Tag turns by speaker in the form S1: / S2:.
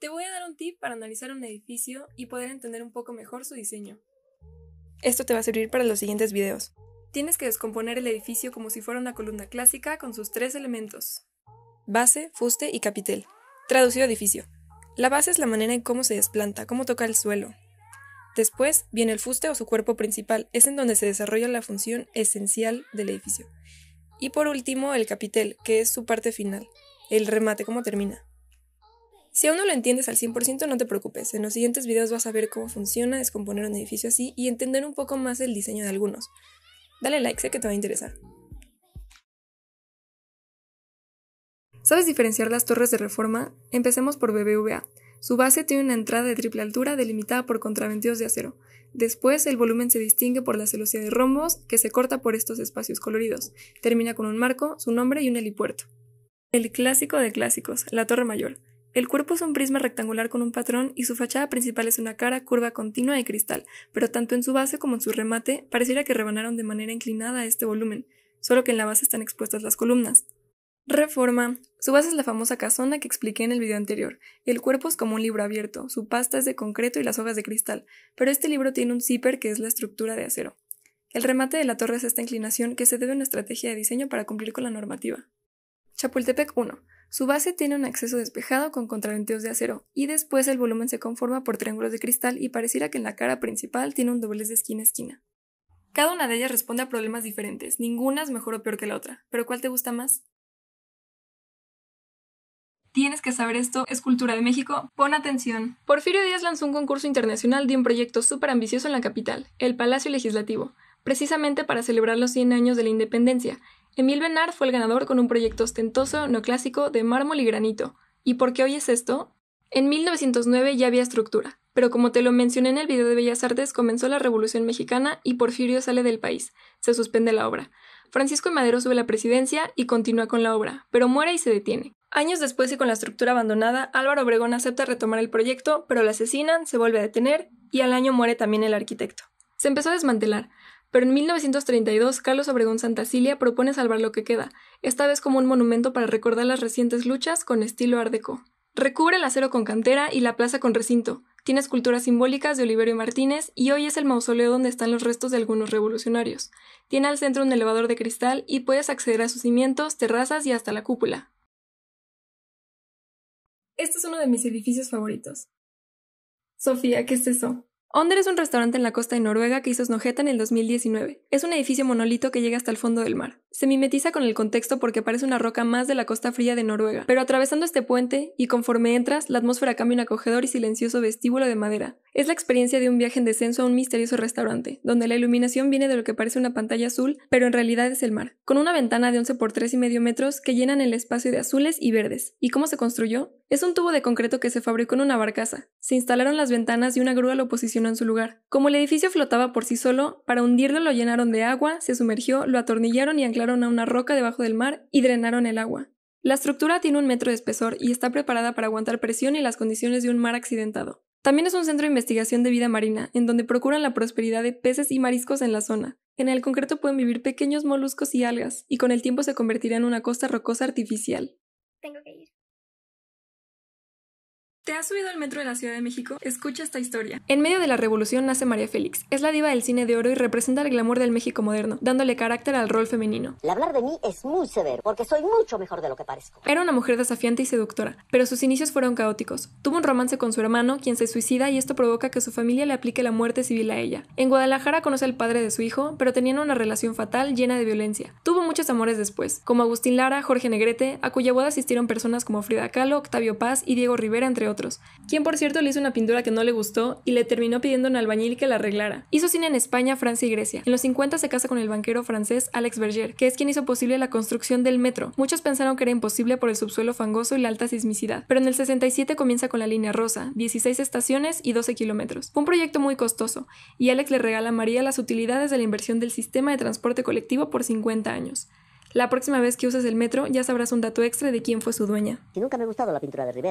S1: Te voy a dar un tip para analizar un edificio y poder entender un poco mejor su diseño. Esto te va a servir para los siguientes videos. Tienes que descomponer el edificio como si fuera una columna clásica con sus tres elementos. Base, fuste y capitel. Traducido edificio. La base es la manera en cómo se desplanta, cómo toca el suelo. Después viene el fuste o su cuerpo principal, es en donde se desarrolla la función esencial del edificio. Y por último, el capitel, que es su parte final, el remate, cómo termina. Si aún no lo entiendes al 100%, no te preocupes. En los siguientes videos vas a ver cómo funciona descomponer un edificio así y entender un poco más el diseño de algunos. Dale like, sé que te va a interesar. ¿Sabes diferenciar las torres de reforma? Empecemos por BBVA. Su base tiene una entrada de triple altura delimitada por contraventidos de acero. Después, el volumen se distingue por la celosía de rombos, que se corta por estos espacios coloridos. Termina con un marco, su nombre y un helipuerto. El clásico de clásicos, la Torre Mayor. El cuerpo es un prisma rectangular con un patrón y su fachada principal es una cara curva continua de cristal, pero tanto en su base como en su remate pareciera que rebanaron de manera inclinada este volumen, solo que en la base están expuestas las columnas. Reforma. Su base es la famosa casona que expliqué en el video anterior, el cuerpo es como un libro abierto, su pasta es de concreto y las hojas de cristal, pero este libro tiene un zipper que es la estructura de acero. El remate de la torre es esta inclinación que se debe a una estrategia de diseño para cumplir con la normativa. Chapultepec 1. Su base tiene un acceso despejado con contraventeos de acero, y después el volumen se conforma por triángulos de cristal y pareciera que en la cara principal tiene un doblez de esquina a esquina. Cada una de ellas responde a problemas diferentes, ninguna es mejor o peor que la otra, pero ¿cuál te gusta más? Tienes que saber esto, es cultura de México, pon atención. Porfirio Díaz lanzó un concurso internacional de un proyecto súper ambicioso en la capital, el Palacio Legislativo, precisamente para celebrar los 100 años de la independencia, Emil Bernard fue el ganador con un proyecto ostentoso neoclásico de mármol y granito. ¿Y por qué hoy es esto? En 1909 ya había estructura, pero como te lo mencioné en el video de Bellas Artes, comenzó la Revolución Mexicana y Porfirio sale del país. Se suspende la obra. Francisco Madero sube a la presidencia y continúa con la obra, pero muere y se detiene. Años después y con la estructura abandonada, Álvaro Obregón acepta retomar el proyecto, pero la asesinan, se vuelve a detener y al año muere también el arquitecto. Se empezó a desmantelar, pero en 1932, Carlos Obregón Santacilia propone salvar lo que queda, esta vez como un monumento para recordar las recientes luchas con estilo art déco. Recubre el acero con cantera y la plaza con recinto. Tiene esculturas simbólicas de Oliverio Martínez y hoy es el mausoleo donde están los restos de algunos revolucionarios. Tiene al centro un elevador de cristal y puedes acceder a sus cimientos, terrazas y hasta la cúpula. Este es uno de mis edificios favoritos. Sofía, ¿qué es eso? Onder es un restaurante en la costa de Noruega que hizo Snojeta en el 2019. Es un edificio monolito que llega hasta el fondo del mar. Se mimetiza con el contexto porque parece una roca más de la costa fría de Noruega, pero atravesando este puente y conforme entras, la atmósfera cambia un acogedor y silencioso vestíbulo de madera. Es la experiencia de un viaje en descenso a un misterioso restaurante, donde la iluminación viene de lo que parece una pantalla azul, pero en realidad es el mar, con una ventana de 11 por 3 y medio metros que llenan el espacio de azules y verdes. ¿Y cómo se construyó? Es un tubo de concreto que se fabricó en una barcaza. Se instalaron las ventanas y una grúa la oposición en su lugar. Como el edificio flotaba por sí solo, para hundirlo lo llenaron de agua, se sumergió, lo atornillaron y anclaron a una roca debajo del mar y drenaron el agua. La estructura tiene un metro de espesor y está preparada para aguantar presión y las condiciones de un mar accidentado. También es un centro de investigación de vida marina, en donde procuran la prosperidad de peces y mariscos en la zona. En el concreto pueden vivir pequeños moluscos y algas, y con el tiempo se convertirá en una costa rocosa artificial. Tengo que ir. ¿Te has subido al metro de la Ciudad de México? Escucha esta historia. En medio de la revolución nace María Félix. Es la diva del cine de oro y representa el glamour del México moderno, dándole carácter al rol femenino. hablar de mí es muy severo, porque soy mucho mejor de lo que parezco. Era una mujer desafiante y seductora, pero sus inicios fueron caóticos. Tuvo un romance con su hermano, quien se suicida y esto provoca que su familia le aplique la muerte civil a ella. En Guadalajara conoce al padre de su hijo, pero tenían una relación fatal llena de violencia. Tuvo muchos amores después, como Agustín Lara, Jorge Negrete, a cuya boda asistieron personas como Frida Kahlo, Octavio Paz y Diego Rivera, entre otros otros, quien por cierto le hizo una pintura que no le gustó y le terminó pidiendo a un albañil que la arreglara. Hizo cine en España, Francia y Grecia. En los 50 se casa con el banquero francés Alex Berger, que es quien hizo posible la construcción del metro. Muchos pensaron que era imposible por el subsuelo fangoso y la alta sismicidad, pero en el 67 comienza con la línea rosa, 16 estaciones y 12 kilómetros. Fue un proyecto muy costoso, y Alex le regala a María las utilidades de la inversión del sistema de transporte colectivo por 50 años. La próxima vez que uses el metro ya sabrás un dato extra de quién fue su dueña. Que nunca me ha gustado la pintura de Rivera.